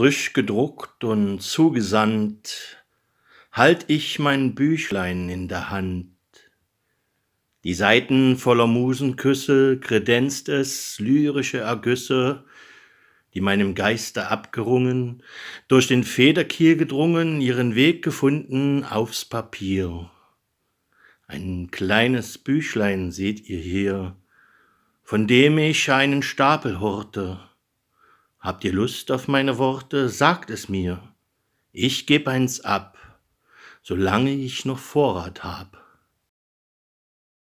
frisch gedruckt und zugesandt, halt ich mein Büchlein in der Hand. Die Seiten voller Musenküsse kredenzt es lyrische Ergüsse, die meinem Geiste abgerungen, durch den Federkiel gedrungen, ihren Weg gefunden aufs Papier. Ein kleines Büchlein seht ihr hier, von dem ich einen Stapel horte, Habt ihr Lust auf meine Worte, sagt es mir. Ich geb eins ab, solange ich noch Vorrat hab.